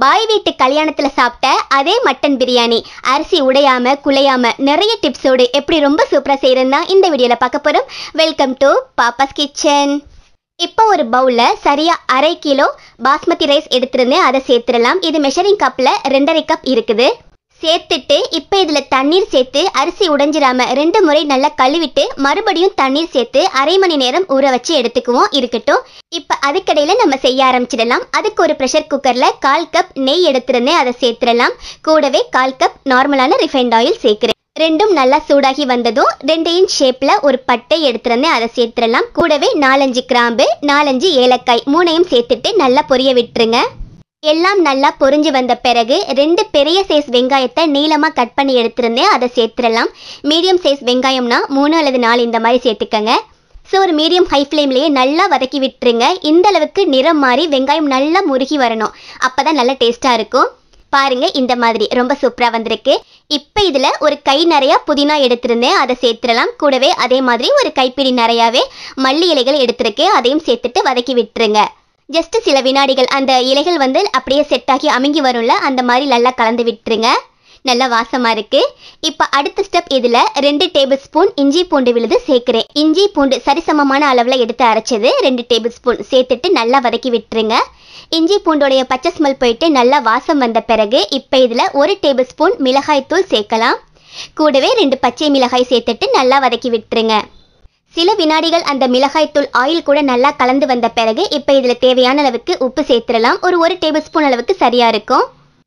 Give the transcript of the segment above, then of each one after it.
பாய் வீட்டு கல்யாணத்தில் சாப்பிட்ட அதே மட்டன் பிரியாணி அரிசி உடையாம குலையாம நிறைய டிப்ஸோடு எப்படி ரொம்ப சூப்பராக செய்யறதுனா இந்த வீடியோவில் பார்க்க போகிறோம் வெல்கம் டு பாப்பாஸ் கிச்சன் இப்போ ஒரு பவுலில் சரியாக அரை கிலோ பாஸ்மதி ரைஸ் எடுத்துருந்தேன் அதை சேர்த்துடலாம் இது மெஷரிங் கப்பில் ரெண்டரை கப் இருக்குது சேர்த்துட்டு இப்போ இதில் தண்ணீர் சேர்த்து அரிசி உடைஞ்சிராம ரெண்டு முறை நல்லா கழுவிட்டு மறுபடியும் தண்ணீர் சேர்த்து அரை மணி நேரம் ஊற வச்சு எடுத்துக்குவோம் இருக்கட்டும் இப்போ அதுக்கடையில் நம்ம செய்ய ஆரம்பிச்சிடலாம் அதுக்கு ஒரு ப்ரெஷர் குக்கரில் கால் கப் நெய் எடுத்துருந்தேன் அதை சேர்த்துடலாம் கூடவே கால் கப் நார்மலான ரிஃபைண்ட் ஆயில் சேர்க்குறேன் ரெண்டும் நல்லா சூடாகி வந்ததும் ரெண்டு இன்ச் ஷேப்பில் ஒரு பட்டை எடுத்துருந்தேன் அதை சேர்த்துடலாம் கூடவே நாலஞ்சு கிராம்பு நாலஞ்சு ஏலக்காய் மூணையும் சேர்த்துட்டு நல்லா பொரிய விட்டுருங்க எல்லாம் நல்லா பொறிஞ்சு வந்த பிறகு ரெண்டு பெரிய சைஸ் வெங்காயத்தை நீளமாக கட் பண்ணி எடுத்திருந்தேன் அதை சேர்த்துடலாம் மீடியம் சைஸ் வெங்காயம்னா மூணு அல்லது நாலு இந்த மாதிரி சேர்த்துக்கங்க ஸோ ஒரு மீடியம் ஹை ஃப்ளேம்லேயே நல்லா வதக்கி விட்டுருங்க இந்த அளவுக்கு நிறம் மாறி வெங்காயம் நல்லா முருகி வரணும் அப்போ தான் நல்லா டேஸ்ட்டாக இருக்கும் பாருங்கள் இந்த மாதிரி ரொம்ப சூப்பராக வந்திருக்கு இப்போ இதில் ஒரு கை நிறையா புதினா எடுத்திருந்தேன் அதை சேர்த்துடலாம் கூடவே அதே மாதிரி ஒரு கைப்பிடி நிறையாவே மல்லி இலைகள் எடுத்திருக்கு அதையும் சேர்த்துட்டு வதக்கி விட்டுருங்க ஜஸ்ட் சில வினாடிகள் அந்த இலைகள் வந்து அப்படியே செட் ஆகி அமுங்கி வரும்ல அந்த மாதிரி நல்லா கலந்து விட்டுருங்க நல்ல வாசமாக இருக்குது இப்போ அடுத்த ஸ்டெப் இதில் ரெண்டு டேபிள் ஸ்பூன் இஞ்சி பூண்டு விழுது சேர்க்குறேன் இஞ்சி பூண்டு சரிசமமான அளவில் எடுத்து அரைச்சது ரெண்டு டேபிள் ஸ்பூன் சேர்த்துட்டு நல்லா வதக்கி விட்டுருங்க இஞ்சி பூண்டோடைய பச்சை ஸ்மெல் போயிட்டு நல்லா வாசம் வந்த பிறகு இப்போ இதில் ஒரு டேபிள் ஸ்பூன் மிளகாய்த்தூள் சேர்க்கலாம் கூடவே ரெண்டு பச்சை மிளகாய் சேர்த்துட்டு நல்லா வதக்கி விட்டுருங்க சில வினாடிகள் அந்த மிளகாய்த்தூள் ஆயில் கூட நல்லா கலந்து வந்த பிறகு இப்போ இதில் தேவையான அளவுக்கு உப்பு சேர்த்துடலாம் ஒரு ஒரு டேபிள் ஸ்பூன் அளவுக்கு சரியாக இருக்கும்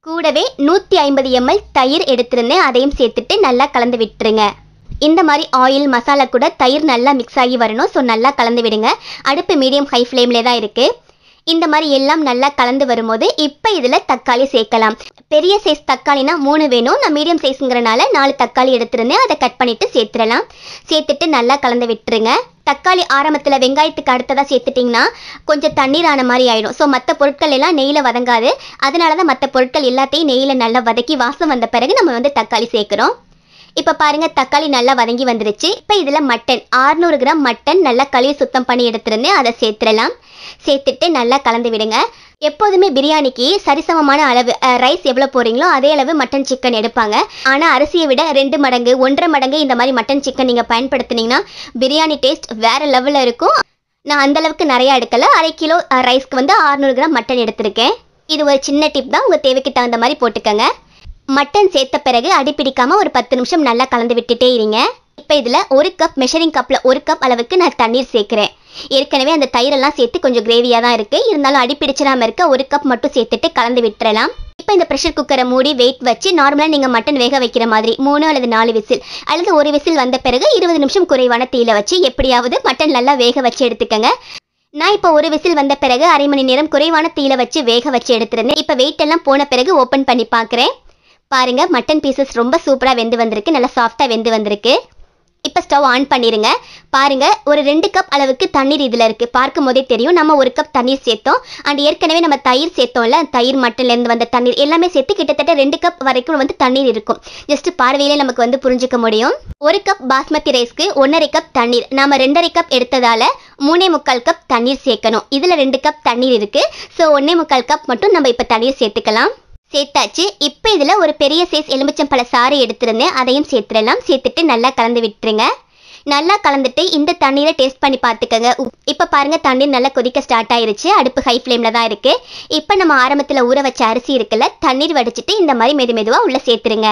கூடவே நூற்றி ஐம்பது எம்எல் தயிர் எடுத்திருந்தேன் அதையும் சேர்த்துட்டு நல்லா கலந்து விட்டுருங்க இந்த மாதிரி ஆயில் மசாலா கூட தயிர் நல்லா மிக்ஸ் ஆகி வரணும் ஸோ நல்லா கலந்து விடுங்க அடுப்பு மீடியம் ஹை ஃப்ளேம்லே தான் இருக்குது இந்த மாதிரி எல்லாம் நல்லா கலந்து வரும்போது இப்போ இதில் தக்காளி சேர்க்கலாம் பெரிய சைஸ் தக்காளினா மூணு வேணும் நான் மீடியம் சைஸுங்கிறனால நாலு தக்காளி எடுத்துருந்தேன் அதை கட் பண்ணிவிட்டு சேர்த்துடலாம் சேர்த்துட்டு நல்லா கலந்து விட்டுருங்க தக்காளி ஆரம்பத்தில் வெங்காயத்துக்கு அடுத்ததாக சேர்த்துட்டிங்கன்னா கொஞ்சம் தண்ணீர் ஆன மாதிரி ஆகிடும் ஸோ மற்ற பொருட்கள் எல்லாம் நெய்யில் வதங்காது அதனால தான் மற்ற பொருட்கள் எல்லாத்தையும் நெய்யில் நல்லா வதக்கி வாசம் வந்த பிறகு நம்ம வந்து தக்காளி சேர்க்குறோம் இப்போ பாருங்கள் தக்காளி நல்லா வதங்கி வந்துருச்சு இப்போ இதில் மட்டன் ஆறுநூறு கிராம் மட்டன் நல்லா கழுவி சுத்தம் பண்ணி எடுத்துருந்தேன் அதை சேர்த்துடலாம் சேர்த்துட்டு நல்லா கலந்து விடுங்க எப்போதுமே பிரியாணிக்கு சரிசமமான அளவு ரைஸ் எவ்வளோ போகிறீங்களோ அதே அளவு மட்டன் சிக்கன் எடுப்பாங்க ஆனால் அரிசியை விட ரெண்டு மடங்கு ஒன்றரை மடங்கு இந்த மாதிரி மட்டன் சிக்கன் நீங்கள் பயன்படுத்தினீங்கன்னா பிரியாணி டேஸ்ட் வேறு லெவலில் இருக்கும் நான் அந்தளவுக்கு நிறையா எடுக்கலை அரை கிலோ ரைஸ்க்கு வந்து அறுநூறு கிராம் மட்டன் எடுத்திருக்கேன் இது ஒரு சின்ன டிப் தான் உங்கள் தேவைக்கு தகுந்த மாதிரி போட்டுக்கோங்க மட்டன் சேர்த்த பிறகு அடிப்பிடிக்காமல் ஒரு பத்து நிமிஷம் நல்லா கலந்து விட்டுட்டே இருங்க இப்போ இதில் ஒரு கப் மெஷரிங் கப்பில் ஒரு கப் அளவுக்கு நான் தண்ணீர் சேர்க்குறேன் ஏற்கனவே அந்த தயிரெல்லாம் சேர்த்து கொஞ்சம் கிரேவியாக தான் இருக்குது இருந்தாலும் அடிப்பிடிச்சிடாமல் இருக்க ஒரு கப் மட்டும் சேர்த்துட்டு கலந்து விட்டுறலாம் இப்போ இந்த ப்ரெஷர் குக்கரை மூடி வெயிட் வச்சு நார்மலாக நீங்கள் மட்டன் வேக வைக்கிற மாதிரி மூணு அல்லது நாலு விசில் அல்லது ஒரு விசில் வந்த பிறகு இருபது நிமிஷம் குறைவான தீயில வச்சு எப்படியாவது மட்டன் நல்லா வேக வச்சு எடுத்துக்கங்க நான் இப்போ ஒரு விசில் வந்த பிறகு அரை மணி நேரம் குறைவான தீயில வச்சு வேக வச்சு எடுத்துருந்தேன் இப்போ வெயிட் எல்லாம் போன பிறகு ஓப்பன் பண்ணி பார்க்குறேன் பாருங்க மட்டன் பீசஸ் ரொம்ப சூப்பராக வெந்து வந்திருக்கு நல்லா சாஃப்டாக வெந்து வந்திருக்கு இப்போ ஸ்டவ் ஆன் பண்ணிடுங்க பாருங்க ஒரு ரெண்டு கப் அளவுக்கு தண்ணீர் இதில் இருக்கு பார்க்கும் போதே தெரியும் நம்ம ஒரு கப் தண்ணீர் சேர்த்தோம் அண்ட் ஏற்கனவே நம்ம தயிர் சேர்த்தோம்ல தயிர் மட்டன்லேருந்து வந்த தண்ணீர் எல்லாமே சேர்த்து கிட்டத்தட்ட ரெண்டு கப் வரைக்கும் வந்து தண்ணீர் இருக்கும் ஜஸ்ட் பார்வையிலே நமக்கு வந்து புரிஞ்சுக்க முடியும் ஒரு கப் பாஸ்மதி ரைஸ்க்கு ஒன்றரை கப் தண்ணீர் நம்ம ரெண்டரை கப் எடுத்ததால மூணே முக்கால் கப் தண்ணீர் சேர்க்கணும் இதில் ரெண்டு கப் தண்ணீர் இருக்குது ஸோ ஒன்றே முக்கால் கப் மட்டும் நம்ம இப்போ தண்ணீர் சேர்த்துக்கலாம் சேர்த்தாச்சு இப்போ இதில் ஒரு பெரிய சைஸ் எலுமிச்சம்பழ சாறு எடுத்திருந்தேன் அதையும் சேர்த்துடலாம் சேர்த்துட்டு நல்லா கலந்து விட்டுருங்க நல்லா கலந்துட்டு இந்த தண்ணீரை டேஸ்ட் பண்ணி பார்த்துக்கோங்க இப்போ பாருங்கள் தண்ணீர் நல்லா கொதிக்க ஸ்டார்ட் ஆயிருச்சு அடுப்பு ஹை ஃப்ளேமில் தான் இருக்குது இப்போ நம்ம ஆரம்பத்தில் ஊற வச்ச அரிசி இருக்குல்ல தண்ணீர் வடிச்சிட்டு இந்த மாதிரி மெது மெதுவாக உள்ளே சேர்த்துருங்க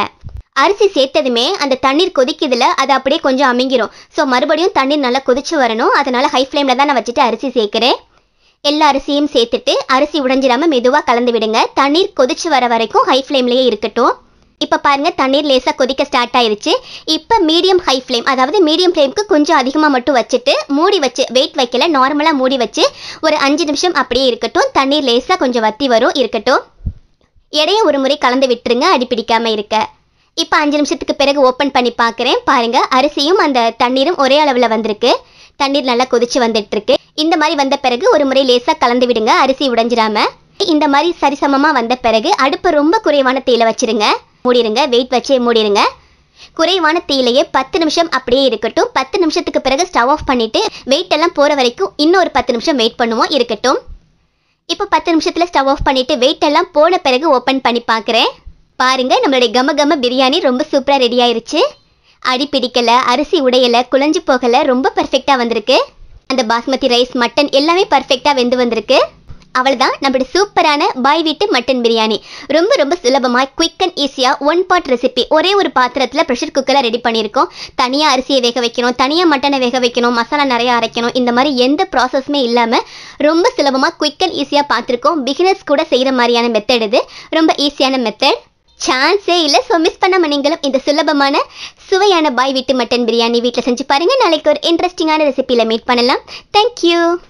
அரிசி சேர்த்ததுமே அந்த தண்ணீர் கொதிக்குதுல அது அப்படியே கொஞ்சம் அமைங்கிரும் ஸோ மறுபடியும் தண்ணீர் நல்லா கொதிச்சு வரணும் அதனால் ஹை ஃப்ளேமில் தான் நான் வச்சுட்டு அரிசி சேர்க்குறேன் எல்லா அரிசியும் சேர்த்துட்டு அரிசி உடைஞ்சிடாமல் மெதுவாக கலந்து விடுங்க தண்ணீர் கொதிச்சு வர வரைக்கும் ஹை ஃப்ளேம்லேயே இருக்கட்டும் இப்போ பாருங்கள் தண்ணீர் லேசாக கொதிக்க ஸ்டார்ட் ஆயிடுச்சு இப்போ மீடியம் ஹை ஃப்ளேம் அதாவது மீடியம் ஃப்ளேமுக்கு கொஞ்சம் அதிகமாக மட்டும் வச்சுட்டு மூடி வச்சு வெயிட் வைக்கல நார்மலாக மூடி வச்சு ஒரு அஞ்சு நிமிஷம் அப்படியே இருக்கட்டும் தண்ணீர் லேசாக கொஞ்சம் வத்தி வரும் இருக்கட்டும் இடைய ஒரு முறை கலந்து விட்டுருங்க அடி பிடிக்காமல் இருக்க இப்போ அஞ்சு நிமிஷத்துக்கு பிறகு ஓப்பன் பண்ணி பார்க்குறேன் பாருங்கள் அரிசியும் அந்த தண்ணீரும் ஒரே அளவில் வந்திருக்கு தண்ணீர் நல்லா கொதிச்சு வந்துட்டுருக்கு இந்த மாதிரி வந்த பிறகு ஒரு முறை லேசாக கலந்து விடுங்க அரிசி உடைஞ்சிடாம இந்த மாதிரி சரிசமமாக வந்த பிறகு அடுப்பை ரொம்ப குறைவான தேயிலை வச்சுருங்க மூடிடுங்க வெயிட் வச்சே மூடிடுங்க குறைவான தீலையே பத்து நிமிஷம் அப்படியே இருக்கட்டும் பத்து நிமிஷத்துக்கு பிறகு ஸ்டவ் ஆஃப் பண்ணிவிட்டு வெயிட் எல்லாம் போகிற வரைக்கும் இன்னொரு பத்து நிமிஷம் வெயிட் பண்ணுவோம் இருக்கட்டும் இப்போ பத்து நிமிஷத்தில் ஸ்டவ் ஆஃப் பண்ணிவிட்டு வெயிட் எல்லாம் போன பிறகு ஓப்பன் பண்ணி பார்க்குறேன் பாருங்கள் நம்மளுடைய கம கம பிரியாணி ரொம்ப சூப்பராக ரெடி ஆயிருச்சு அடி பிடிக்கலை அரிசி உடையலை குழஞ்சு போகலை ரொம்ப பர்ஃபெக்டாக வந்திருக்கு அந்த பாஸ்மதி ரைஸ் மட்டன் எல்லாமே பர்ஃபெக்டாக வெந்து வந்திருக்கு அவ்வளோதான் நம்மளோட சூப்பரான பாய் வீட்டு மட்டன் பிரியாணி ரொம்ப ரொம்ப சுலபமாக குயிக் அண்ட் ஈஸியாக ஒன் பாட் ரெசிபி ஒரே ஒரு பாத்திரத்தில் ப்ரெஷர் குக்கரில் ரெடி பண்ணியிருக்கோம் தனியாக அரிசியை வேக வைக்கணும் தனியாக மட்டனை வேக வைக்கணும் மசாலா நிறையா அரைக்கணும் இந்த மாதிரி எந்த ப்ராசஸுமே இல்லாமல் ரொம்ப சுலபமாக குயிக் அண்ட் ஈஸியாக பார்த்துருக்கோம் பிகினர்ஸ் கூட செய்கிற மாதிரியான மெத்தட் இது ரொம்ப ஈஸியான மெத்தட் சான்ஸே இல்லை ஸோ மிஸ் பண்ணாமல் நீங்களும் இந்த சுலபமான சுவையான பாய் வீட்டு மட்டன் பிரியாணி வீட்டில் செஞ்சு பாருங்கள் நாளைக்கு ஒரு இன்ட்ரெஸ்டிங்கான ரெசிபியில் மீட் பண்ணலாம் தேங்க்யூ